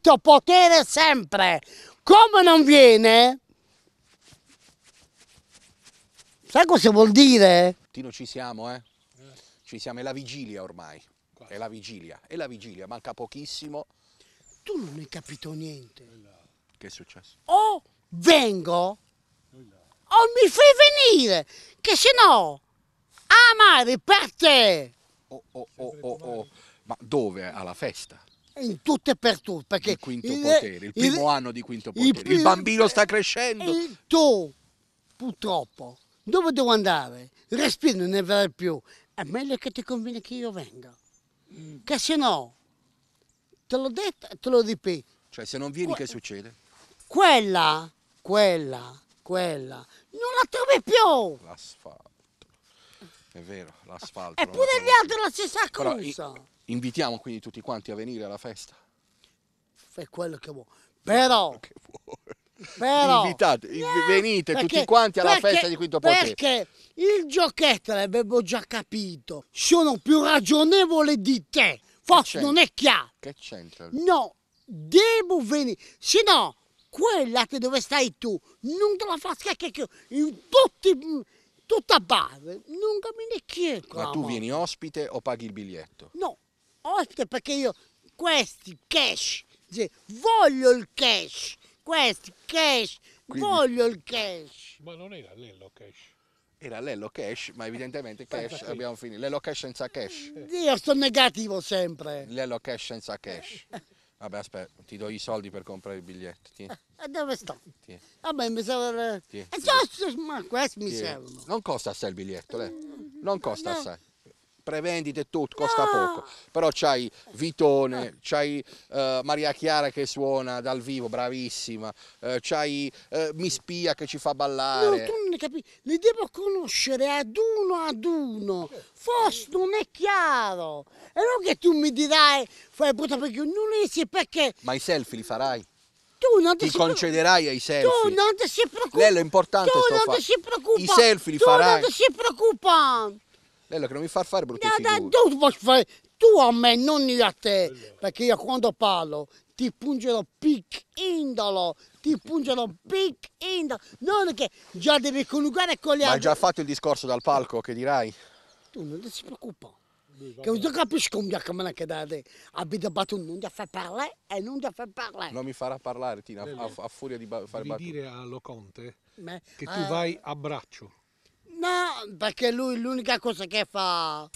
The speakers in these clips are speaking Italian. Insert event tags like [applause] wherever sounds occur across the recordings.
diritto, potere sempre. Come non viene? Sai cosa vuol dire? Tino ci siamo, eh? Ci siamo, è la vigilia ormai. È la vigilia, è la vigilia, manca pochissimo. Tu non hai capito niente. Che è successo? O vengo o mi fai venire, che se no amare per te. Oh, oh, oh, oh, oh. Ma dove? Alla festa? in tutto e per tutto. Perché il quinto il, potere, il primo anno di quinto potere. Il, il bambino sta crescendo. tu, purtroppo, dove devo andare? Respiro non ne verrà più. È meglio che ti conviene che io venga. Mm. Che se no, te l'ho detto e te lo ripeto. Cioè, se non vieni, que che succede? Quella, quella, quella, non la trovi più. La è vero, l'asfalto. Eppure gli altri la stessa cosa. Però, invitiamo quindi tutti quanti a venire alla festa. Fai quello che vuoi. Però... [laughs] Che Però, Invitate, eh, venite perché, tutti quanti alla perché, festa di Quinto Potere. Perché il giochetto l'avevo già capito. Sono più ragionevole di te. Forse non è chiaro. Che c'entra? No, devo venire. Se no, quella dove stai tu non te la fa schiacchiare in tutti tutta base, non mi ne chiedo. Ma tu vieni ospite o paghi il biglietto? No, ospite perché io questi cash, cioè, voglio il cash, questi cash, Quindi... voglio il cash. Ma non era l'ello cash? era l'Ello Cash, ma evidentemente eh, cash sì. abbiamo finito. L'Ello Cash senza cash. Io sto negativo sempre. L'Ello Cash senza cash. [laughs] Vabbè, aspetta, ti do i soldi per comprare il biglietto. Tieni. Eh, e dove sto? Tieni. Vabbè, mi serve. Tieni. Eh, so, so, ma questi mi serve. Non costa assai il biglietto, lei. Non costa no, assai prevendite tutto, costa no. poco, però c'hai Vitone, eh. c'hai uh, Maria Chiara che suona dal vivo, bravissima, uh, c'hai uh, Mispia che ci fa ballare. No, tu non ne capisci, li devo conoscere ad uno ad uno, forse non è chiaro, e non che tu mi dirai, fai brutta perché ognuno dice perché... Ma i selfie li farai? tu non ti, ti concederai ai selfie. Tu non ti si preoccupare. Lei è importante. Tu non ti si preoccupare. I selfie li tu farai. Tu non ti si preoccupare. Lei che non mi fa fare brutte no, figure. Tu, vuoi fare, tu a me, non io a te, perché io quando parlo ti pungerò pic indolo, ti pungerò pic indolo. Non che già devi coniugare con le altre. Ma hai già fatto il discorso dal palco, che dirai? Tu non ti preoccupare. Che non capisco come che date. Abito battuto, non ti fa parlare e non ti fa parlare. Non mi farà parlare, Tina, a, a furia di fare battuto. Devi dire allo Conte che tu eh. vai a braccio. No, perché lui l'unica cosa che fa,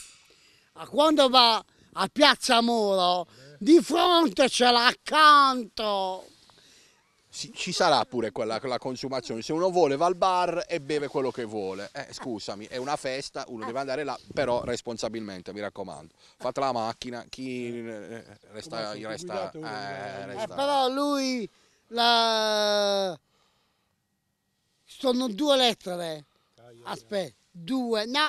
quando va a Piazza Muro, di fronte ce l'ha accanto. Sì, ci sarà pure quella, quella, consumazione, se uno vuole va al bar e beve quello che vuole. Eh, scusami, è una festa, uno deve andare là, però responsabilmente, mi raccomando. Fate la macchina, chi resta... resta, eh, resta. Eh, eh, però lui... La... Sono due lettere. Aspetta, due, no,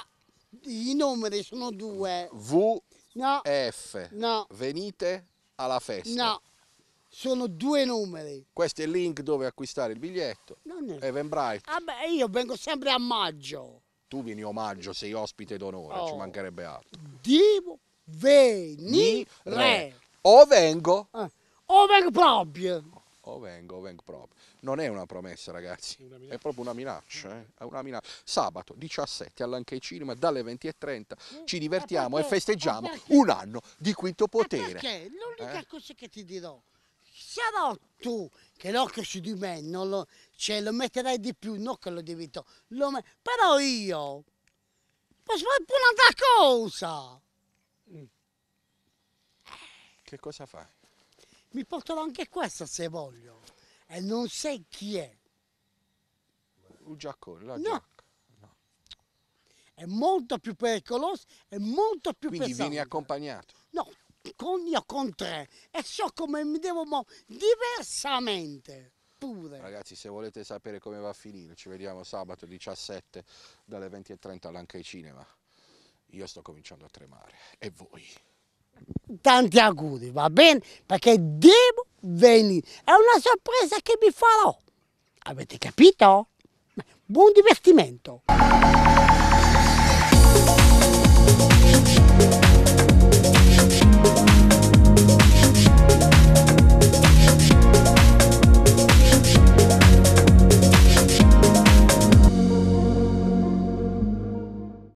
i numeri sono due. V, no. F, no. venite alla festa. No, sono due numeri. Questo è il link dove acquistare il biglietto. Non è. Eventbrite. Ah, Vabbè, io vengo sempre a maggio. Tu vieni omaggio, sei ospite d'onore, oh. ci mancherebbe altro. Devo venire. O vengo. Eh. O vengo proprio o vengo o vengo proprio. Non è una promessa ragazzi, è proprio una minaccia, mm. eh? è una minaccia. Sabato 17 all'Anche Cinema dalle 20.30 mm. ci divertiamo e festeggiamo un anno di quinto potere. Perché? L'unica eh? cosa che ti dirò, sarò tu che l'occhio su di me non lo, cioè, lo metterai di più, non che lo divento, lo però io posso fare pure un'altra cosa. Mm. Che cosa fai? mi porterò anche questa se voglio. E non sai chi è. Un giaccone, la no. giacca. No. È molto più pericoloso, è molto più Quindi pesante. vieni accompagnato? No, con io con tre. E so come mi devo muovere diversamente. Pure. Ragazzi, se volete sapere come va a finire, ci vediamo sabato 17 dalle 20.30 all'Anca Cinema. Io sto cominciando a tremare. E voi? tanti auguri, va bene? Perché devo venire. È una sorpresa che vi farò. Avete capito? Buon divertimento!